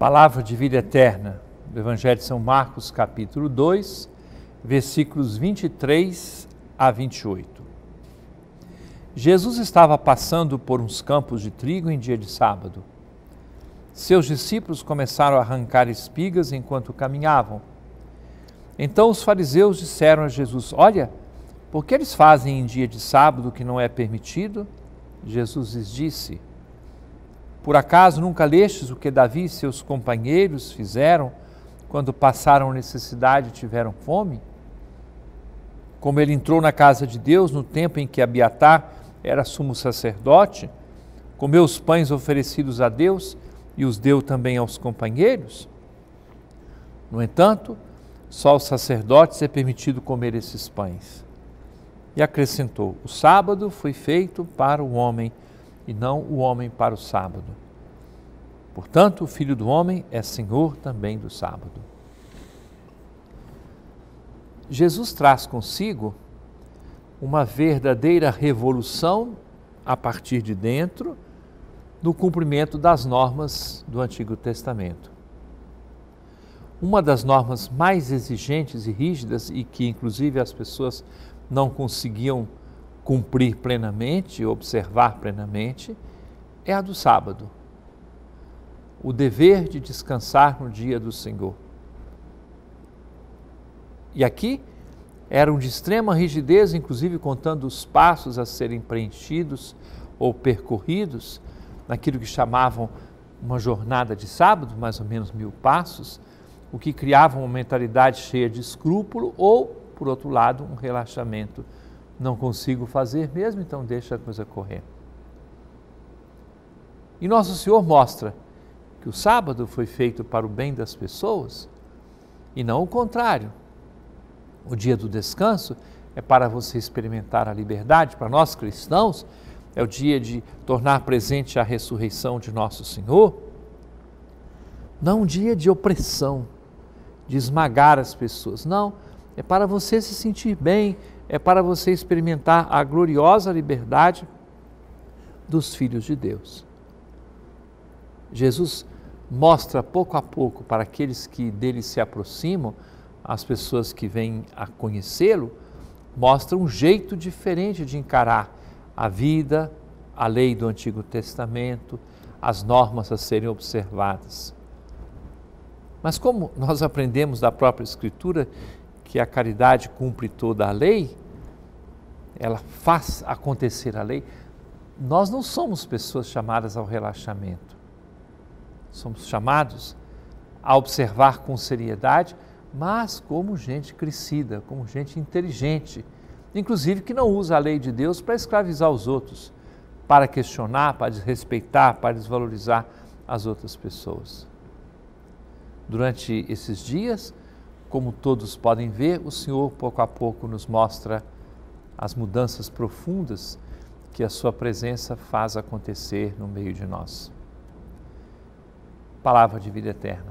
Palavra de vida eterna, do Evangelho de São Marcos, capítulo 2, versículos 23 a 28. Jesus estava passando por uns campos de trigo em dia de sábado. Seus discípulos começaram a arrancar espigas enquanto caminhavam. Então os fariseus disseram a Jesus: Olha, por que eles fazem em dia de sábado o que não é permitido? Jesus lhes disse: por acaso nunca lestes o que Davi e seus companheiros fizeram quando passaram necessidade e tiveram fome? Como ele entrou na casa de Deus no tempo em que Abiatar era sumo sacerdote, comeu os pães oferecidos a Deus e os deu também aos companheiros? No entanto, só aos sacerdotes é permitido comer esses pães. E acrescentou: O sábado foi feito para o homem e não o homem para o sábado. Portanto, o filho do homem é senhor também do sábado. Jesus traz consigo uma verdadeira revolução a partir de dentro no cumprimento das normas do Antigo Testamento. Uma das normas mais exigentes e rígidas e que inclusive as pessoas não conseguiam cumprir plenamente, observar plenamente, é a do sábado. O dever de descansar no dia do Senhor. E aqui eram de extrema rigidez, inclusive contando os passos a serem preenchidos ou percorridos, naquilo que chamavam uma jornada de sábado, mais ou menos mil passos, o que criava uma mentalidade cheia de escrúpulo ou, por outro lado, um relaxamento não consigo fazer mesmo, então deixa a coisa correr. E Nosso Senhor mostra que o sábado foi feito para o bem das pessoas e não o contrário. O dia do descanso é para você experimentar a liberdade, para nós cristãos, é o dia de tornar presente a ressurreição de Nosso Senhor. Não um dia de opressão, de esmagar as pessoas, não, é para você se sentir bem, é para você experimentar a gloriosa liberdade dos filhos de Deus. Jesus mostra pouco a pouco para aqueles que dele se aproximam, as pessoas que vêm a conhecê-lo, mostra um jeito diferente de encarar a vida, a lei do Antigo Testamento, as normas a serem observadas. Mas como nós aprendemos da própria Escritura que a caridade cumpre toda a lei, ela faz acontecer a lei. Nós não somos pessoas chamadas ao relaxamento. Somos chamados a observar com seriedade, mas como gente crescida, como gente inteligente, inclusive que não usa a lei de Deus para escravizar os outros, para questionar, para desrespeitar, para desvalorizar as outras pessoas. Durante esses dias, como todos podem ver, o Senhor pouco a pouco nos mostra as mudanças profundas que a Sua presença faz acontecer no meio de nós. Palavra de vida eterna.